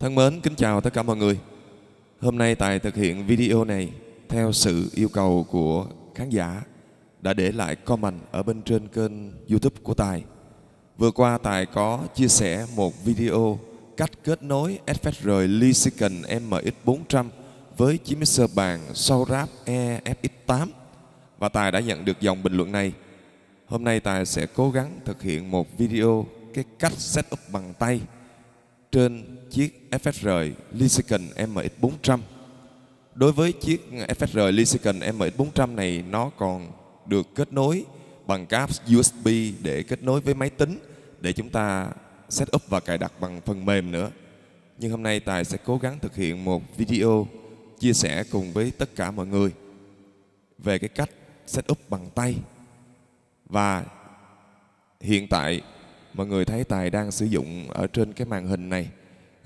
Thân mến, kính chào tất cả mọi người. Hôm nay Tài thực hiện video này theo sự yêu cầu của khán giả đã để lại comment ở bên trên kênh YouTube của Tài. Vừa qua Tài có chia sẻ một video cách kết nối FSR Lysican MX400 với chiếc mixer bàn sau ráp EFX8 và Tài đã nhận được dòng bình luận này. Hôm nay Tài sẽ cố gắng thực hiện một video cái cách setup bằng tay trên chiếc FSR Lexicon MX400. Đối với chiếc FSR Lexicon MX400 này, nó còn được kết nối bằng cáp USB để kết nối với máy tính để chúng ta set up và cài đặt bằng phần mềm nữa. Nhưng hôm nay Tài sẽ cố gắng thực hiện một video chia sẻ cùng với tất cả mọi người về cái cách set up bằng tay. Và hiện tại mọi người thấy Tài đang sử dụng ở trên cái màn hình này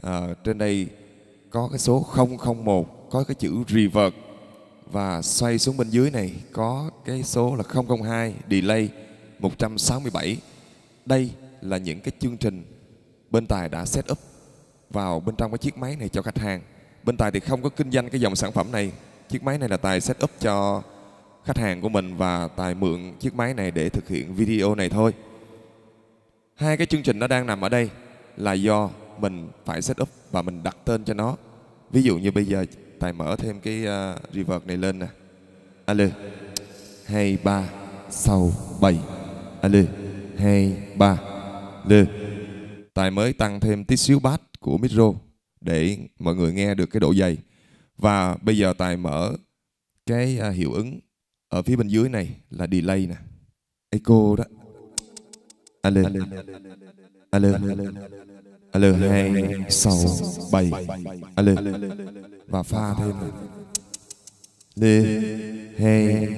à, trên đây có cái số 001 có cái chữ reverse và xoay xuống bên dưới này có cái số là 002 delay 167. Đây là những cái chương trình bên Tài đã set up vào bên trong cái chiếc máy này cho khách hàng. Bên Tài thì không có kinh doanh cái dòng sản phẩm này. Chiếc máy này là Tài set up cho khách hàng của mình và Tài mượn chiếc máy này để thực hiện video này thôi. Hai cái chương trình nó đang nằm ở đây là do mình phải set up và mình đặt tên cho nó ví dụ như bây giờ tài mở thêm cái uh, à, reverb này lên nè alo hai ba sáu bảy alo hai ba lê tài mới tăng thêm tí xíu bass của micro để mọi người nghe được cái độ dày và bây giờ tài mở cái uh, hiệu ứng ở phía bên dưới này là delay nè echo đó alo alo alo L hai sáu bảy L và pha thêm L hai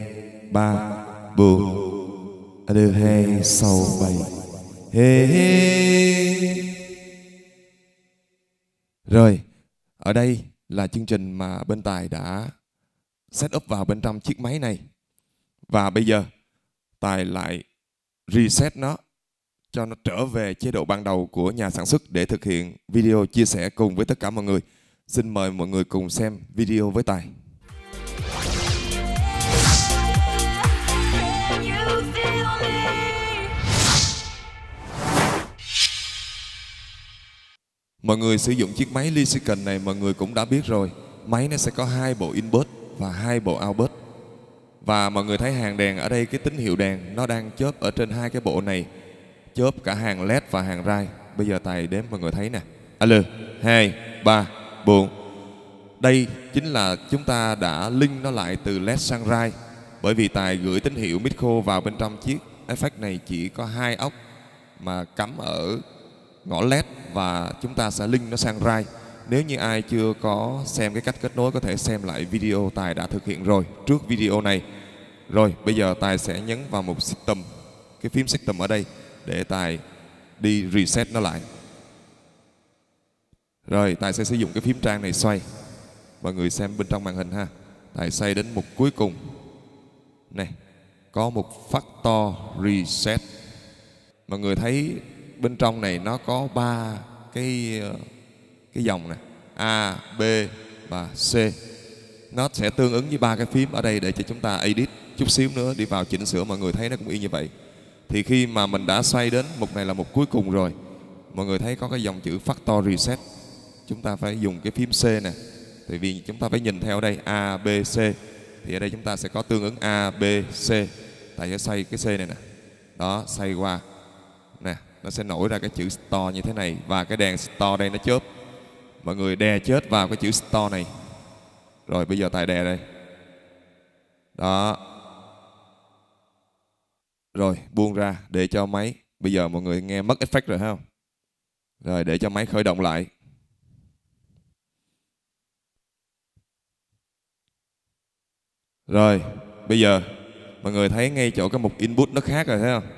ba bốn L hai sáu bảy Rồi ở đây là chương trình mà bên Tài đã set up vào bên trong chiếc máy này và bây giờ Tài lại reset nó cho nó trở về chế độ ban đầu của nhà sản xuất để thực hiện video chia sẻ cùng với tất cả mọi người. Xin mời mọi người cùng xem video với Tài. Mọi người sử dụng chiếc máy Lysican này mọi người cũng đã biết rồi. Máy nó sẽ có hai bộ input và hai bộ output. Và mọi người thấy hàng đèn ở đây cái tín hiệu đèn nó đang chớp ở trên hai cái bộ này chớp cả hàng led và hàng rai. Bây giờ Tài đếm mọi người thấy nè. Alo, hai, ba, 4. Đây chính là chúng ta đã link nó lại từ led sang rai. Bởi vì Tài gửi tín hiệu micro vào bên trong chiếc effect này chỉ có hai ốc mà cắm ở ngõ led và chúng ta sẽ link nó sang rai. Nếu như ai chưa có xem cái cách kết nối có thể xem lại video Tài đã thực hiện rồi trước video này. Rồi bây giờ Tài sẽ nhấn vào mục System, cái phím System ở đây để Tài đi reset nó lại. Rồi Tài sẽ sử dụng cái phím trang này xoay. Mọi người xem bên trong màn hình ha. Tài xoay đến mục cuối cùng. Này, có một factor reset. Mọi người thấy bên trong này nó có ba cái ờ, cái dòng này A, B và C. Nó sẽ tương ứng với ba cái phím ở đây để cho chúng ta edit chút xíu nữa đi vào chỉnh sửa mọi người thấy nó cũng y như vậy thì khi mà mình đã xoay đến mục này là mục cuối cùng rồi mọi người thấy có cái dòng chữ factor reset chúng ta phải dùng cái phím C nè tại vì chúng ta phải nhìn theo đây A, B, C thì ở đây chúng ta sẽ có tương ứng A, B, C tại sẽ xoay cái C này nè đó xoay qua nè nó sẽ nổi ra cái chữ store như thế này và cái đèn store đây nó chớp mọi người đè chết vào cái chữ store này rồi bây giờ tài đè đây đó rồi buông ra để cho máy Bây giờ mọi người nghe mất effect rồi không Rồi để cho máy khởi động lại Rồi bây giờ mọi người thấy ngay chỗ cái mục input nó khác rồi thấy không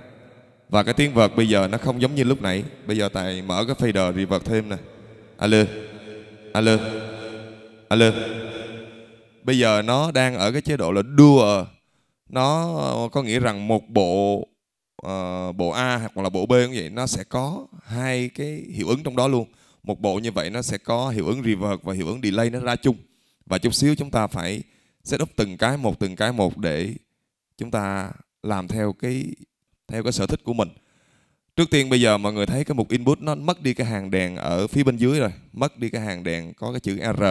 Và cái tiếng vợt bây giờ nó không giống như lúc nãy Bây giờ tại mở cái fader reverb thêm nè Alo Alo Alo Bây giờ nó đang ở cái chế độ là dual nó có nghĩa rằng một bộ uh, bộ A hoặc là bộ B cũng vậy nó sẽ có hai cái hiệu ứng trong đó luôn một bộ như vậy nó sẽ có hiệu ứng reverse và hiệu ứng delay nó ra chung và chút xíu chúng ta phải setup từng cái một từng cái một để chúng ta làm theo cái theo cái sở thích của mình trước tiên bây giờ mọi người thấy cái mục input nó mất đi cái hàng đèn ở phía bên dưới rồi mất đi cái hàng đèn có cái chữ R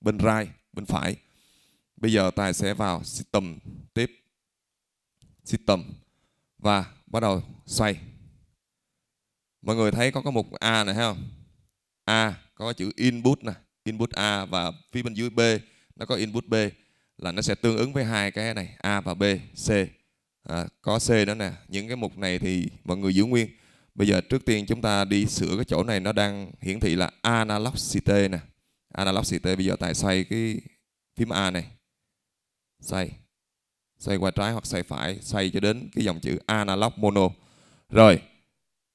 bên right bên phải bây giờ tài sẽ vào system tiếp siết tầm và bắt đầu xoay mọi người thấy có cái mục A này thấy không A có chữ input nè, input A và phía bên dưới B nó có input B là nó sẽ tương ứng với hai cái này A và B C à, có C nữa nè những cái mục này thì mọi người giữ nguyên bây giờ trước tiên chúng ta đi sửa cái chỗ này nó đang hiển thị là analog CT nè analog CT bây giờ tại xoay cái phím A này xoay xoay qua trái hoặc xoay phải xoay cho đến cái dòng chữ analog mono rồi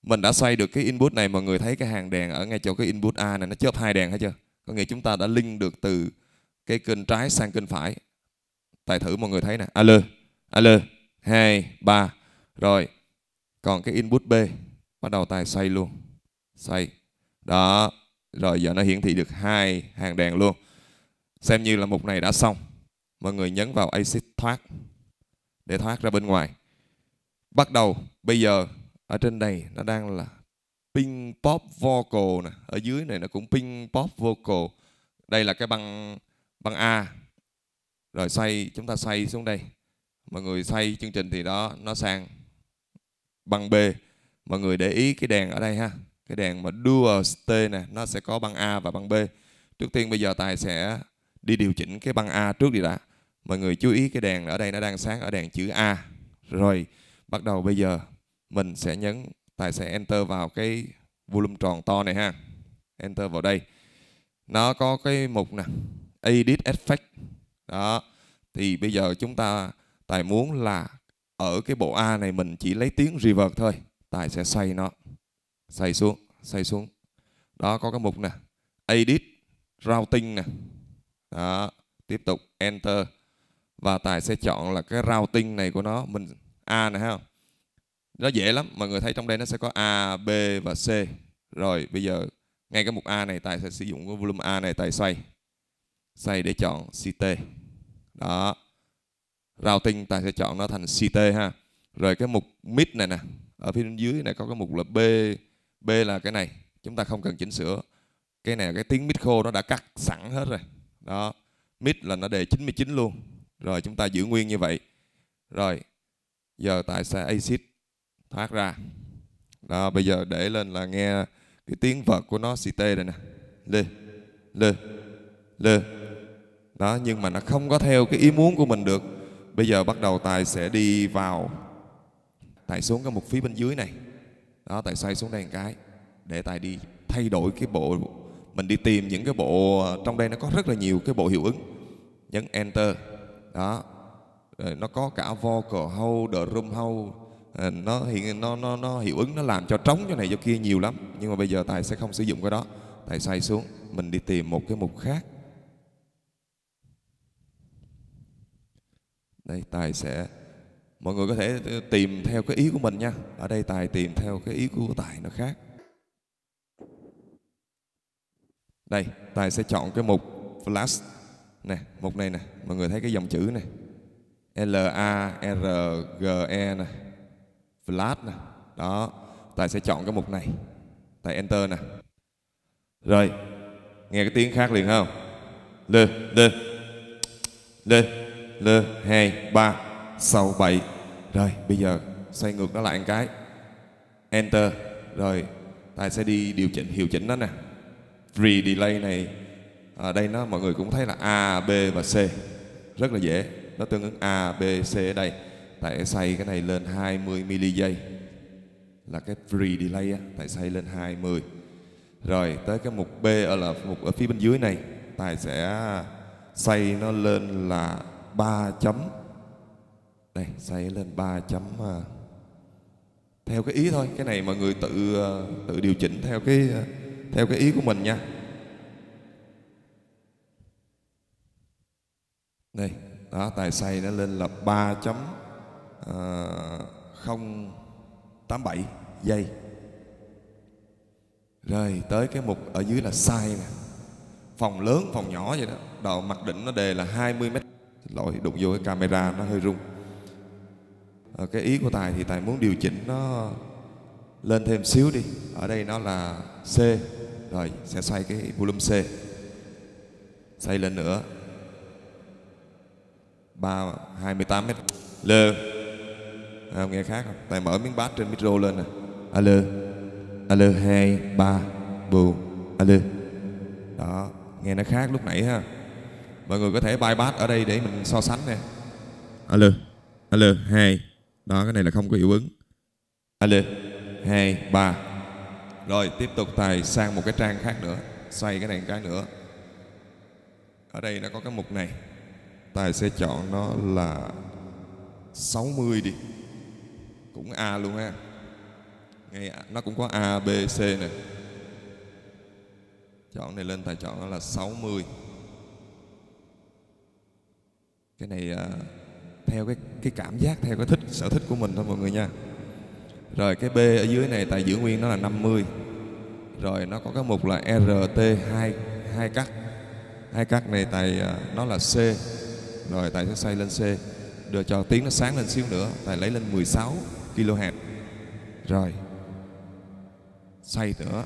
mình đã xoay được cái input này mọi người thấy cái hàng đèn ở ngay chỗ cái input A này nó chớp hai đèn hết chưa có nghĩa chúng ta đã link được từ cái kênh trái sang kênh phải tài thử mọi người thấy nè alo alo hai ba rồi còn cái input B bắt đầu tài xoay luôn xoay đó rồi giờ nó hiển thị được hai hàng đèn luôn xem như là mục này đã xong mọi người nhấn vào exit thoát để thoát ra bên ngoài. Bắt đầu bây giờ ở trên đây nó đang là ping pop vocal nè, ở dưới này nó cũng ping pop vocal. Đây là cái băng băng A. Rồi xoay chúng ta xoay xuống đây. Mọi người xoay chương trình thì đó nó sang băng B. Mọi người để ý cái đèn ở đây ha. Cái đèn mà dual T nè, nó sẽ có băng A và băng B. Trước tiên bây giờ Tài sẽ đi điều chỉnh cái băng A trước đi đã mọi người chú ý cái đèn ở đây nó đang sáng ở đèn chữ A rồi bắt đầu bây giờ mình sẽ nhấn tài sẽ enter vào cái volume tròn to này ha enter vào đây nó có cái mục nè edit effect đó thì bây giờ chúng ta tài muốn là ở cái bộ A này mình chỉ lấy tiếng reverb thôi tài sẽ xoay nó xoay xuống xoay xuống đó có cái mục nè edit routing nè đó tiếp tục enter và tài sẽ chọn là cái routing này của nó mình A này ha nó dễ lắm mọi người thấy trong đây nó sẽ có A B và C rồi bây giờ ngay cái mục A này tài sẽ sử dụng cái volume A này tài xoay xoay để chọn CT đó routing tài sẽ chọn nó thành CT ha rồi cái mục mid này nè ở phía dưới này có cái mục là B B là cái này chúng ta không cần chỉnh sửa cái này cái tiếng mid khô nó đã cắt sẵn hết rồi đó mid là nó đề 99 luôn rồi chúng ta giữ nguyên như vậy. Rồi, giờ tại sao acid thoát ra. Đó, bây giờ để lên là nghe cái tiếng vợt của nó CT đây nè. Lê, lê, lê. Đó, nhưng mà nó không có theo cái ý muốn của mình được. Bây giờ bắt đầu Tài sẽ đi vào Tài xuống cái mục phía bên dưới này. Đó, Tài xoay xuống đây một cái. Để Tài đi thay đổi cái bộ mình đi tìm những cái bộ trong đây nó có rất là nhiều cái bộ hiệu ứng nhấn enter đó rồi ờ, nó có cả vocal hâu the room hâu ờ, nó hiện nó nó nó hiệu ứng nó làm cho trống cho này cho kia nhiều lắm nhưng mà bây giờ tài sẽ không sử dụng cái đó tài xoay xuống mình đi tìm một cái mục khác đây tài sẽ mọi người có thể ờ, tìm theo cái ý của mình nha ở đây tài tìm theo cái ý của tài nó khác đây tài sẽ chọn cái mục flash Nè, một này nè, mọi người thấy cái dòng chữ này. L-A-R-G-E nè. Flat nè. Đó, Tài sẽ chọn cái mục này. Tài Enter nè. Rồi, nghe cái tiếng khác liền không? L lê, lê, lê, hai, ba, sáu, bảy. Rồi, bây giờ xoay ngược nó lại một cái. Enter. Rồi, Tài sẽ đi điều chỉnh, hiệu chỉnh nó nè. free delay này à, đây nó mọi người cũng thấy là A, B và C rất là dễ nó tương ứng A, B, C ở đây tại xây cái này lên 20 mili giây là cái free delay á, tại xây lên 20 rồi tới cái mục B ở ờ, là mục ở phía bên dưới này tài sẽ xây nó lên là 3 chấm đây xây lên 3 chấm ờ, theo cái ý thôi cái này mọi người tự tự điều chỉnh theo cái theo cái ý của mình nha đây đó tài xay nó lên là 3 chấm ờ, không tám bảy giây rồi tới cái mục ở dưới là sai nè phòng lớn phòng nhỏ vậy đó đầu mặt đỉnh nó đề là 20 mét lỗi đụng vô cái camera nó hơi rung à, cái ý của tài thì tài muốn điều chỉnh nó lên thêm xíu đi ở đây nó là C rồi sẽ xoay cái volume C xoay lên nữa ba hai mươi tám mét lơ à, nghe khác không tại mở miếng bát trên micro lên nè alo alo hai ba bù alo đó nghe nó khác lúc nãy ha mọi người có thể bay bát ở đây để mình so sánh nè alo alo hai đó cái này là không có hiệu ứng alo hai ba rồi tiếp tục tài sang một cái trang khác nữa xoay cái này một cái nữa ở đây nó có cái mục này Tài sẽ chọn nó là 60 đi Cũng A luôn ha Ngay Nó cũng có A, B, C nè Chọn này lên Tài chọn nó là 60 Cái này à, theo cái, cái cảm giác, theo cái thích, sở thích của mình thôi mọi người nha Rồi cái B ở dưới này Tài giữ nguyên nó là 50 Rồi nó có cái mục là RT 2, 2 cắt hai cắt này tại à, nó là C rồi tài sẽ xoay lên C đưa cho tiếng nó sáng lên xíu nữa tài lấy lên 16 kHz rồi xoay nữa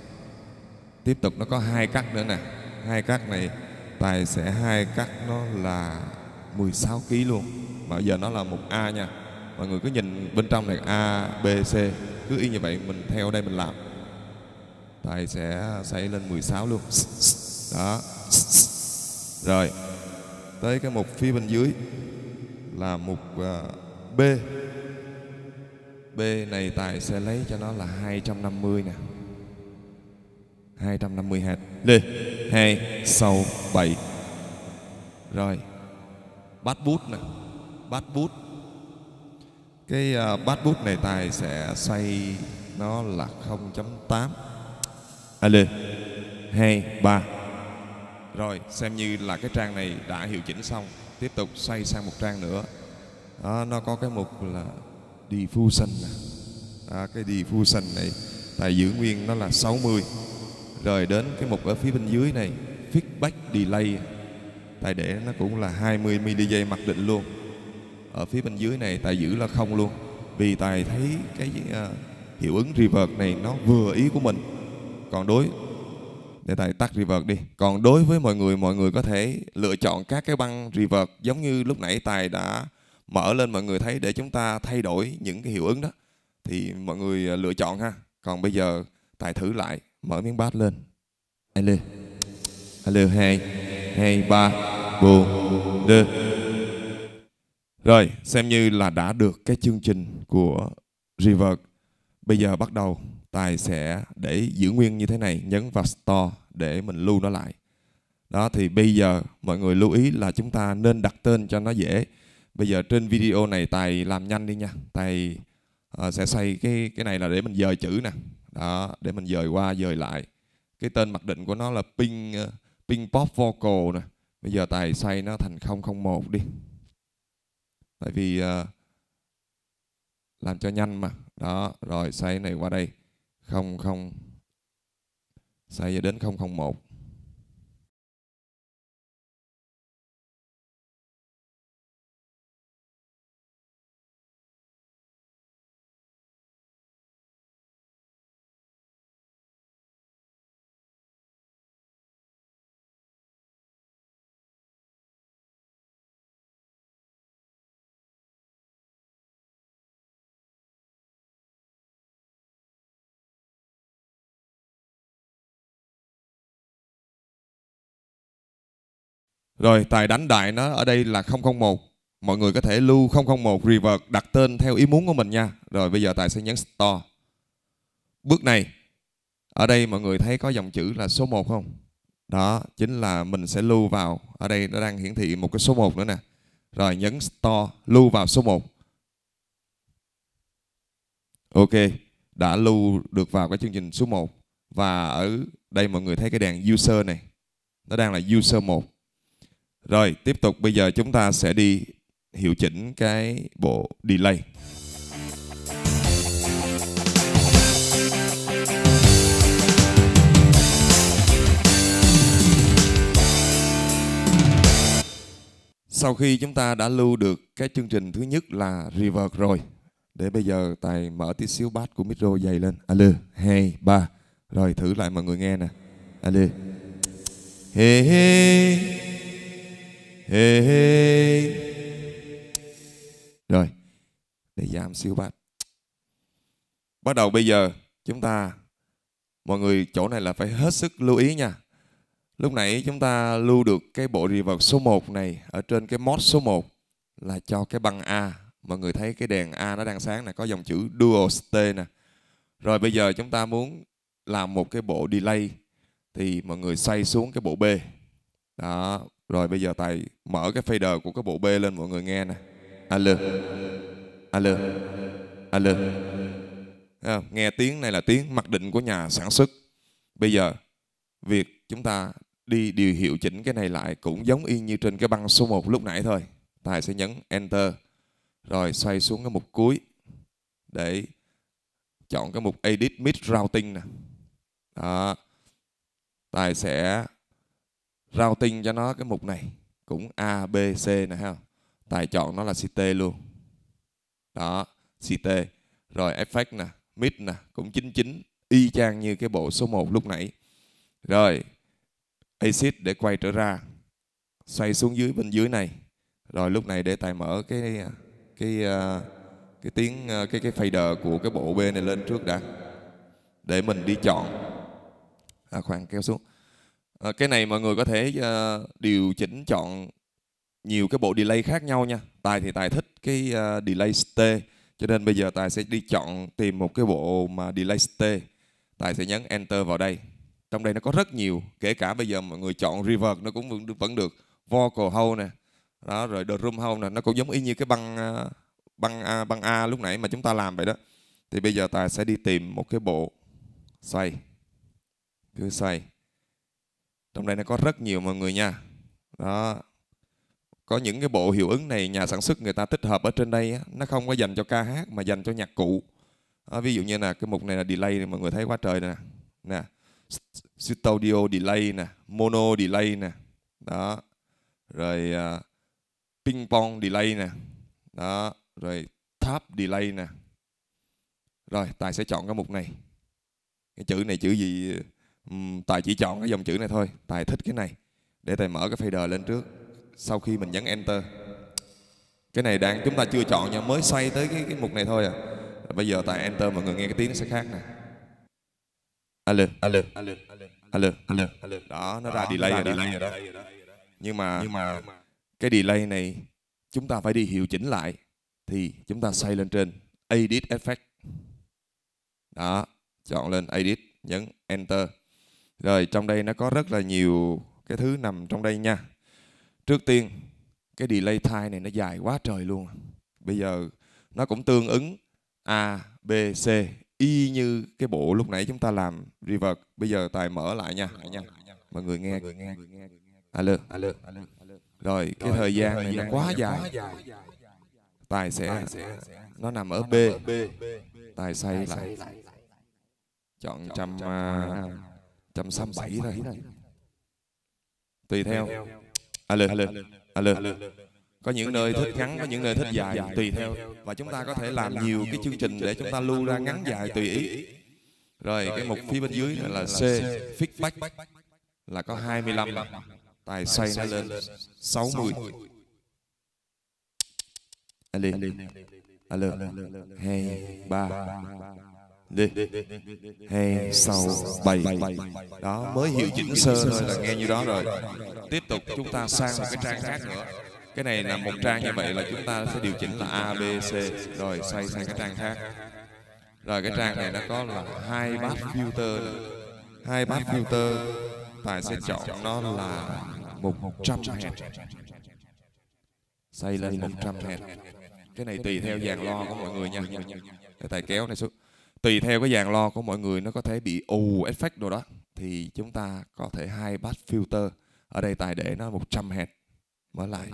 tiếp tục nó có hai cắt nữa nè hai cắt này tài sẽ hai cắt nó là 16 kg luôn mà giờ nó là một a nha mọi người cứ nhìn bên trong này a b c cứ y như vậy mình theo đây mình làm tài sẽ xây lên 16 luôn đó rồi tới cái mục phía bên dưới là mục uh, B B này Tài sẽ lấy cho nó là 250 nè 250 hạt Lê 2, 6, 7 Rồi Bát bút nè Bát bút Cái uh, bát bút này Tài sẽ xoay nó là 0.8 À lê 2, 3 rồi xem như là cái trang này đã hiệu chỉnh xong tiếp tục xoay sang một trang nữa đó, à, nó có cái mục là diffusion nè à, cái diffusion này tại giữ nguyên nó là 60 rồi đến cái mục ở phía bên dưới này feedback delay tại để nó cũng là 20 mdj mặc định luôn ở phía bên dưới này tài giữ là không luôn vì tài thấy cái uh, hiệu ứng reverb này nó vừa ý của mình còn đối để thầy tắt reverb đi còn đối với mọi người mọi người có thể lựa chọn các cái băng reverb giống như lúc nãy tài đã mở lên mọi người thấy để chúng ta thay đổi những cái hiệu ứng đó thì mọi người à, lựa chọn ha còn bây giờ tài thử lại mở miếng bass lên hello hello hai hai ba bốn đơ rồi xem như là đã được cái chương trình của reverb bây giờ bắt đầu Tài sẽ để giữ nguyên như thế này, nhấn vào Store để mình lưu nó lại. Đó thì bây giờ mọi người lưu ý là chúng ta nên đặt tên cho nó dễ. Bây giờ trên video này Tài làm nhanh đi nha. Tài uh, sẽ xây cái cái này là để mình dời chữ nè. Đó, để mình dời qua dời lại. Cái tên mặc định của nó là Ping uh, ờ, Ping Pop Vocal nè. Bây giờ Tài xây nó thành 001 đi. Tại vì uh, làm cho nhanh mà. Đó, rồi xây này qua đây không không sai đến 001 Rồi Tài đánh đại nó ở đây là 001 Mọi người có thể lưu 001 revert đặt tên theo ý muốn của mình nha Rồi bây giờ Tài sẽ nhấn Store Bước này Ở đây mọi người thấy có dòng chữ là số 1 không? Đó, chính là mình sẽ lưu vào Ở đây nó đang hiển thị một cái số 1 nữa nè Rồi nhấn Store, lưu vào số 1 Ok, đã lưu được vào cái chương trình số 1 Và ở đây mọi người thấy cái đèn User này Nó đang là User 1 rồi, tiếp tục bây giờ chúng ta sẽ đi hiệu chỉnh cái bộ delay. Sau khi chúng ta đã lưu được cái chương trình thứ nhất là reverb rồi. Để bây giờ Tài mở tí xíu bass của micro dày lên. Alo, 2, 3. Rồi thử lại mọi người nghe nè. Alo. Hey, hey. Hey. Rồi, để giảm siêu bát Bắt đầu bây giờ chúng ta, mọi người chỗ này là phải hết sức lưu ý nha. Lúc nãy chúng ta lưu được cái bộ reverb số 1 này ở trên cái mod số 1 là cho cái băng A. Mọi người thấy cái đèn A nó đang sáng nè, có dòng chữ dual stay nè. Rồi bây giờ chúng ta muốn làm một cái bộ delay thì mọi người xoay xuống cái bộ B đó rồi bây giờ thầy mở cái fader của cái bộ b lên mọi người nghe nè alo alo alo nghe tiếng này là tiếng mặc định của nhà sản xuất bây giờ việc chúng ta đi điều hiệu chỉnh cái này lại cũng giống y như trên cái băng số 1 lúc nãy thôi tài sẽ nhấn enter rồi xoay xuống cái mục cuối để chọn cái mục edit mid routing nè đó tài sẽ rao tinh cho nó cái mục này cũng A, B, C này ha. Tài chọn nó là CT luôn. Đó, CT. Rồi effect nè, mid nè, cũng 99 y chang như cái bộ số 1 lúc nãy. Rồi exit để quay trở ra. Xoay xuống dưới bên dưới này. Rồi lúc này để tài mở cái cái ờ, cái tiếng ờ, cái cái fader của cái bộ B này lên trước đã để mình đi chọn à, khoan kéo xuống à, cái này mọi người có thể uh, điều chỉnh chọn nhiều cái bộ delay khác nhau nha tài thì tài thích cái uh, delay stay cho nên bây giờ tài sẽ đi chọn tìm một cái bộ mà delay stay tài sẽ nhấn enter vào đây trong đây nó có rất nhiều kể cả bây giờ mọi người chọn reverb nó cũng vẫn được, vẫn được vocal hole nè đó rồi drum room hole nè nó cũng giống y như cái băng băng a, băng a lúc nãy mà chúng ta làm vậy đó thì bây giờ tài sẽ đi tìm một cái bộ xoay cứ xoay trong đây nó có rất nhiều mọi người nha đó có những cái bộ hiệu ứng này nhà sản xuất người ta tích hợp ở trên đây nó không có dành cho ca hát mà dành cho nhạc cụ à, ví dụ như là cái mục này là delay này, mọi người thấy quá trời nè nè studio delay nè mono delay nè đó rồi uh, ping pong delay nè đó rồi tap delay nè rồi tài sẽ chọn cái mục này cái chữ này chữ gì Tài chỉ chọn cái dòng chữ này thôi Tài thích cái này Để Tài mở cái fader lên trước Sau khi mình nhấn Enter Cái này đang chúng ta chưa chọn nha Mới xoay tới cái, cái mục này thôi à Rồi Bây giờ Tài Enter mọi người nghe cái tiếng nó sẽ khác nè Alo Alo Alo Alo Alo Đó nó đó, ra delay, rồi, delay đó. rồi đó Nhưng mà, Nhưng mà cái delay này chúng ta phải đi hiệu chỉnh lại thì chúng ta xoay lên trên Edit Effect. Đó, chọn lên Edit, nhấn Enter. Rồi trong đây nó có rất là nhiều cái thứ nằm trong đây nha. Trước tiên, cái delay time này nó dài quá trời luôn. Bây giờ nó cũng tương ứng A, B, C y như cái bộ lúc nãy chúng ta làm reverb. Bây giờ Tài mở lại nha. Mọi người nghe. Alo. Alo. Rồi, cái thời gian này nó quá dài. Tài sẽ nó nằm ở B. Tài xây lại. Chọn trăm uh, 167 thôi. Tùy theo. Alo, alo, alo. Có những nơi thích ngắn, có những nơi thích dài, tùy theo. Và chúng ta có thể làm nhiều cái chương trình để chúng ta lưu ra ngắn dài tùy ý. Rồi cái mục phía bên dưới là C, feedback là có 25 tài xoay nó lên 60. Alo, alo, hai ba đi hai sáu bảy đó mới hiểu chỉnh sơ thôi là nghe như đó rồi tiếp tục chúng ta sang một cái trang khác nữa cái này là một trang như vậy là chúng ta sẽ điều chỉnh là a b c rồi xoay sang cái trang khác rồi cái trang này nó có là hai bát filter hai bát filter tài sẽ chọn nó là một trăm hẹt xây lên một trăm hẹt cái này tùy theo dàn lo của mọi người nha tài kéo này xuống tùy theo cái dàn lo của mọi người nó có thể bị ù effect đồ đó thì chúng ta có thể hai bass filter ở đây tài để nó 100 Hz mở lại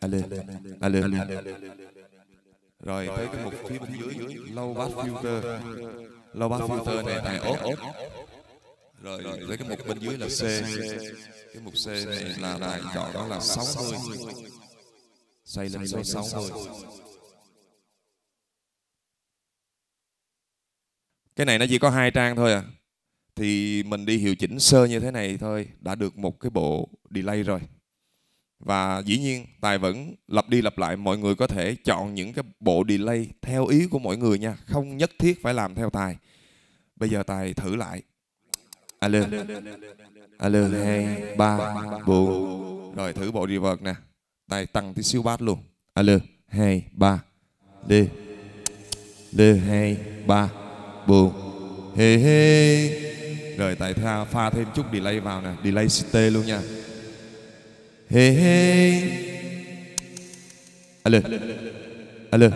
à, lên à, lên rồi tới cái mục phía bên dưới low bass filter low bass filter này tài ốp ốp rồi tới cái mục bên dưới là C cái mục C này là lại chọn đó là 60 xoay lên số 60 cái này nó chỉ có hai trang thôi à thì mình đi hiệu chỉnh sơ như thế này thôi đã được một cái bộ delay rồi và dĩ nhiên tài vẫn lặp đi lặp lại mọi người có thể chọn những cái bộ delay theo ý của mọi người nha không nhất thiết phải làm theo tài bây giờ tài thử lại alo alo hai ba bốn rồi thử bộ reverb nè tài tăng tí siêu bass luôn alo hai ba d d hai ba buồn hê hê rồi tại pha, pha thêm chút delay vào nè delay ct luôn nha hê hê alo alo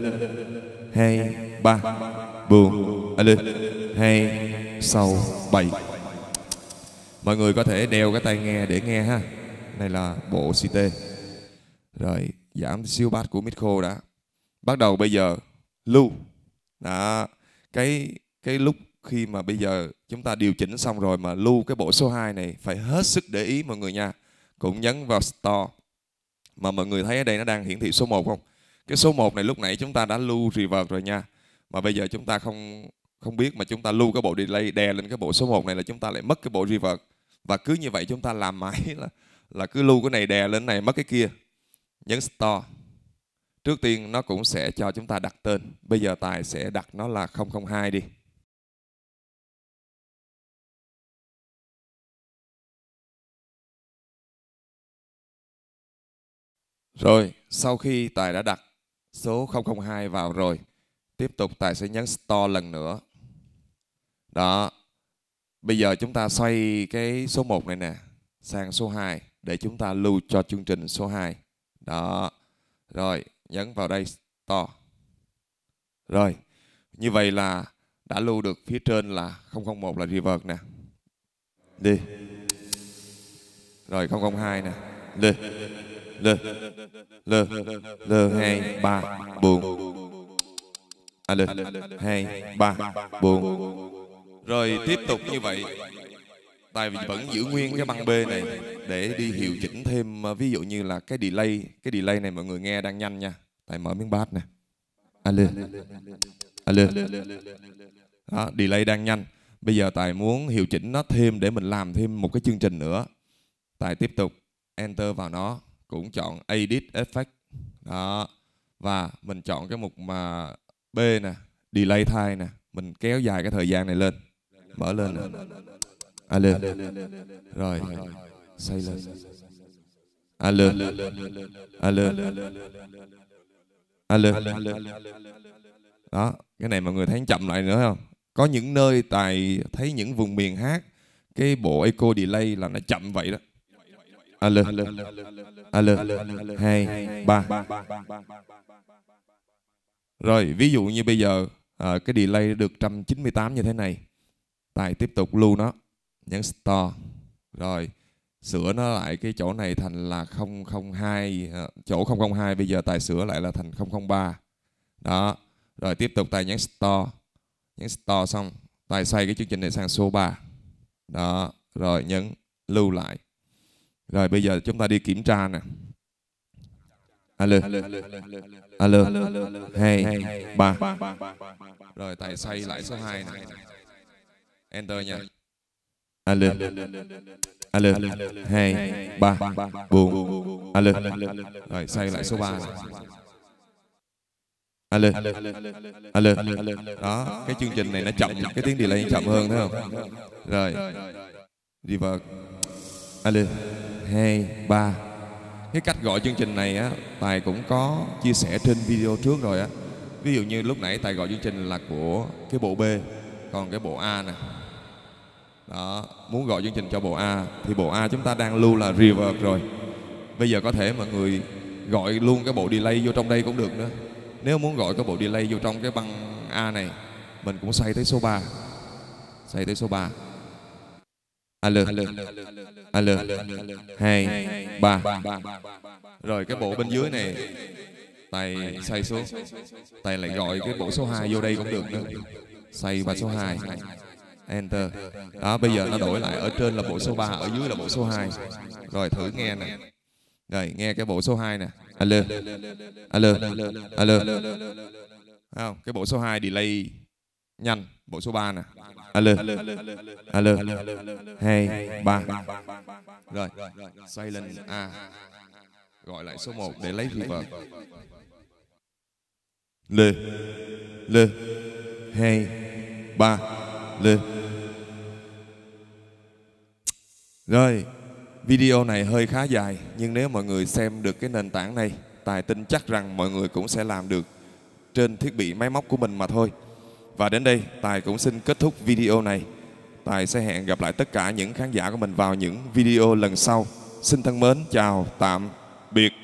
hai ba buồn alo hai sau bảy mọi người có thể đeo cái tai nghe để nghe ha này là bộ ct rồi giảm siêu bass của mid đã bắt đầu bây giờ lưu đó cái cái lúc khi mà bây giờ chúng ta điều chỉnh xong rồi mà lưu cái bộ số 2 này phải hết sức để ý mọi người nha. Cũng nhấn vào Store. Mà mọi người thấy ở đây nó đang hiển thị số 1 không? Cái số 1 này lúc nãy chúng ta đã lưu reverse rồi nha. Mà bây giờ chúng ta không không biết mà chúng ta lưu cái bộ delay đè lên cái bộ số 1 này là chúng ta lại mất cái bộ reverse. Và cứ như vậy chúng ta làm mãi là là cứ lưu cái này đè lên này mất cái kia. Nhấn Store. Trước tiên nó cũng sẽ cho chúng ta đặt tên. Bây giờ Tài sẽ đặt nó là 002 đi. Rồi, sau khi Tài đã đặt số 002 vào rồi, tiếp tục Tài sẽ nhấn Store lần nữa. Đó. Bây giờ chúng ta xoay cái số 1 này nè sang số 2 để chúng ta lưu cho chương trình số 2. Đó. Rồi, nhấn vào đây Store. Rồi, như vậy là đã lưu được phía trên là 001 là revert nè. Đi. Rồi 002 nè. Đi l l l hai ba bốn à l hai ba bốn rồi tiếp tục như vậy tại vì vẫn giữ nguyên cái băng B này để đi hiệu chỉnh thêm à, ví dụ như là cái delay cái delay này mọi người nghe đang nhanh nha tại mở miếng bass nè alo à, l à, đó, delay đang nhanh bây giờ tài muốn hiệu chỉnh nó thêm để mình làm thêm một cái chương trình nữa tài tiếp tục enter vào nó cũng chọn edit effect đó và mình chọn cái mục mà b nè delay time nè mình kéo dài cái thời gian này lên mở lên nè. à lên rồi xây lên à lên à lên à lên đó cái này mọi người thấy chậm lại nữa không có những nơi tài thấy những vùng miền hát cái bộ eco delay là nó chậm vậy đó alo alo hai ba rồi ví dụ như bây giờ à, cái delay được 198 như thế này tài tiếp tục lưu nó nhấn store rồi sửa nó lại cái chỗ này thành là 002 à, chỗ 002 bây giờ tài sửa lại là thành 003 đó rồi tiếp tục tài nhấn store nhấn store xong tài xoay cái chương trình này sang số 3 đó rồi nhấn lưu lại rồi bây giờ chúng ta đi kiểm tra nè. Alo. Alo. Alo. Hai, ba. Rồi tài xoay lại số 2 nè. Enter nha. Alo. Alo. Hai, ba, buồn, Alo. Rồi xoay lại số 3 nè. Alo. Alo. Đó, cái chương trình này nó chậm, cái tiếng delay chậm hơn thấy không? Rồi. Đi vào. Alo hai ba cái cách gọi chương trình này á tài cũng có chia sẻ trên video trước rồi á ví dụ như lúc nãy tài gọi chương trình là của cái bộ b còn cái bộ a nè đó muốn gọi chương trình cho bộ a thì bộ a chúng ta đang lưu là reverb rồi bây giờ có thể mọi người gọi luôn cái bộ delay vô trong đây cũng được nữa nếu muốn gọi cái bộ delay vô trong cái băng a này mình cũng xoay tới số 3 xoay tới số 3 alo alo hai ba rồi cái bộ bên dưới này tay xoay xuống tay lại gọi cái bộ số 2 vô đây cũng được nữa xoay và số 2 enter đó bây giờ nó đổi lại ở trên là bộ số 3 ở dưới là bộ số 2 rồi thử nghe nè rồi nghe cái bộ số 2 nè alo alo alo không cái bộ số 2 delay nhanh bộ số 3 nè alo alo hai ba rồi xoay lên a gọi lại số 1 để lấy vợ lê lê hai ba lê rồi video này hơi khá dài nhưng nếu mọi người xem được cái nền tảng này tài tin chắc rằng mọi người cũng sẽ làm được trên thiết bị máy móc của mình mà thôi và đến đây, Tài cũng xin kết thúc video này. Tài sẽ hẹn gặp lại tất cả những khán giả của mình vào những video lần sau. Xin thân mến, chào, tạm biệt.